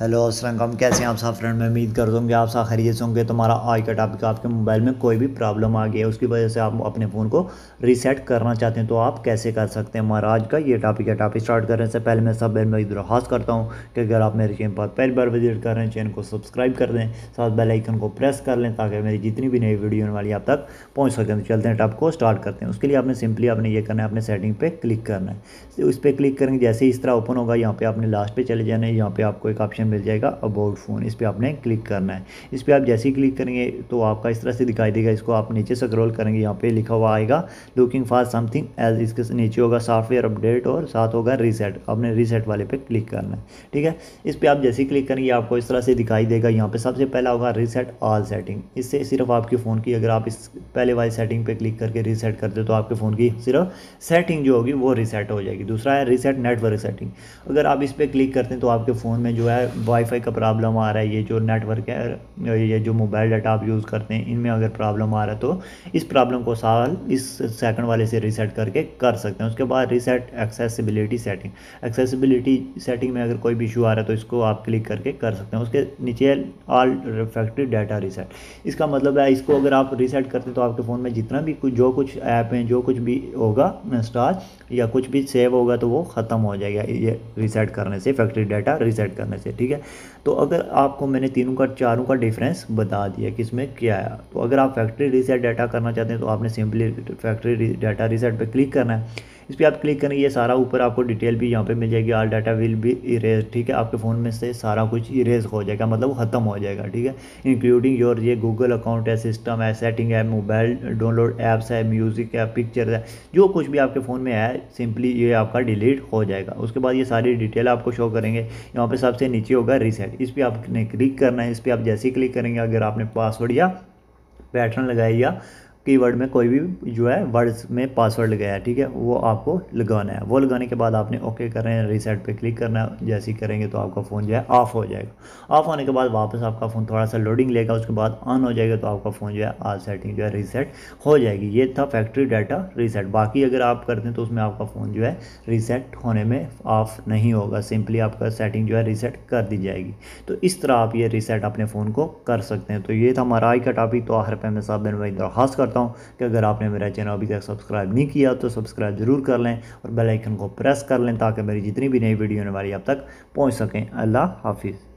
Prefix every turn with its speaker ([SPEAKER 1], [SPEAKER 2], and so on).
[SPEAKER 1] hello Aslam कैसे हैं आप सब फ्रेंड मैं उम्मीद कर दूँ कि आप सब खरीद होंगे तुम्हारा आज का टॉपिक आपके मोबाइल में कोई भी प्रॉब्लम आ गई है उसकी वजह से आप अपने फ़ोन को रीसेट करना चाहते हैं तो आप कैसे कर सकते हैं हमारा आज का ये टॉपिक है टॉपिक स्टार्ट करने से पहले मैं सब बहन में दरख्वास्त करता हूँ कि अगर आप मेरे चैनल पर पहली बार विजिट कर रहे हैं चैनल को सब्सक्राइब कर दें साथ बेलाइकन को प्रेस कर लें ताकि मेरी जितनी भी नई वीडियो वाली आप तक पहुँच सकें तो चलते हैं टॉपिक को स्टार्ट करते हैं उसके लिए आपने सिंपली आपने ये करना है अपने सेटिंग पर क्लिक करना है उस पर क्लिक करेंगे जैसे इस तरह ओपन होगा यहाँ पर आपने लास्ट पर चले जाना है यहाँ पर आपको एक ऑप्शन ऑप्शन मिल जाएगा अबाउट फ़ोन इस पर आपने क्लिक करना है इस पर आप जैसे ही क्लिक करेंगे तो आपका इस तरह से दिखाई देगा इसको आप नीचे स्क्रॉल करेंगे यहाँ पे लिखा हुआ आएगा लुकिंग फॉर समथिंग एज इसके नीचे होगा सॉफ्टवेयर अपडेट और साथ होगा रीसेट आपने रीसेट वाले पे क्लिक करना है ठीक है इस पर आप जैसे ही क्लिक करेंगे आपको इस तरह से दिखाई देगा यहाँ पर सबसे पहला होगा रीसेट ऑल सेटिंग इससे सिर्फ आपके फ़ोन की अगर आप इस पहले वाली सेटिंग पर क्लिक करके रीसेट करते हो तो आपके फ़ोन की सिर्फ सेटिंग जो होगी वो रीसेट हो जाएगी दूसरा है रीसेट नेटवर्क सेटिंग अगर आप इस पर क्लिक करते हैं तो आपके फ़ोन में जो है वाईफाई का प्रॉब्लम आ रहा है ये जो नेटवर्क है ये जो मोबाइल डाटा आप यूज़ करते हैं इनमें अगर प्रॉब्लम आ रहा है तो इस प्रॉब्लम को साल इस सेकंड वाले से रीसेट करके कर सकते हैं उसके बाद reset accessibility setting accessibility setting में अगर कोई भी इशू आ रहा है तो इसको आप क्लिक करके कर सकते हैं उसके नीचे ऑल फैक्ट्री डाटा रीसेट इसका मतलब है इसको अगर आप रीसेट करते हैं तो आपके फ़ोन में जितना भी कुछ जो कुछ ऐप हैं जो कुछ भी होगा इंस्टॉल या कुछ भी सेव होगा तो वो ख़त्म हो जाएगा ये रीसेट करने से फैक्ट्री डाटा रीसेट करने से ठीक ठीक है तो अगर आपको मैंने तीनों का चारों का डिफरेंस बता दिया कि इसमें क्या आया तो अगर आप फैक्ट्री रीसेट डाटा करना चाहते हैं तो आपने सिंपली फैक्ट्री डाटा रीसेट पर क्लिक करना है इस पर आप क्लिक करेंगे ये सारा ऊपर आपको डिटेल भी यहाँ पे मिल जाएगी आल डाटा विल भी इरेज ठीक है आपके फ़ोन में से सारा कुछ इरेज हो जाएगा मतलब ख़त्म हो जाएगा ठीक है इंक्लूडिंग योर ये गूगल अकाउंट है सिस्टम है सेटिंग है मोबाइल डाउनलोड ऐप्स है म्यूज़िक है पिक्चर है जो कुछ भी आपके फ़ोन में है सिंपली ये आपका डिलीट हो जाएगा उसके बाद ये सारी डिटेल आपको शो करेंगे यहाँ पर सबसे नीचे होगा रिसेट इस पर आपने क्लिक करना है इस पर आप जैसे ही क्लिक करेंगे अगर आपने पासवर्ड या पैटर्न लगाया या कीवर्ड में कोई भी जो है वर्ड्स में पासवर्ड लगाया ठीक है वो आपको लगाना है वो लगाने के बाद आपने ओके रहे हैं रीसेट पे क्लिक करना है जैसे ही करेंगे तो आपका फ़ोन जो है ऑफ़ हो जाएगा ऑफ़ होने के बाद वापस आपका फ़ोन थोड़ा सा लोडिंग लेगा उसके बाद ऑन हो जाएगा तो आपका फ़ोन जो है आज सेटिंग जो है रीसेट हो जाएगी ये था फैक्ट्री डाटा रीसेट बाकी अगर आप करते हैं तो उसमें आपका फ़ोन जो है रीसेट होने में ऑफ़ नहीं होगा सिंपली आपका सेटिंग जो है रीसेट कर दी जाएगी तो इस तरह आप ये रीसेट अपने फ़ोन को कर सकते हैं तो ये था हमारा आज का टॉपिक तो आखिर पर मैं साहब दरखास्त करता करता हूँ कि अगर आपने मेरा चैनल अभी तक सब्सक्राइब नहीं किया तो सब्सक्राइब ज़रूर कर लें और बेल आइकन को प्रेस कर लें ताकि मेरी जितनी भी नई वीडियो हमारी आप तक पहुँच सकें अल्लाह हाफिज़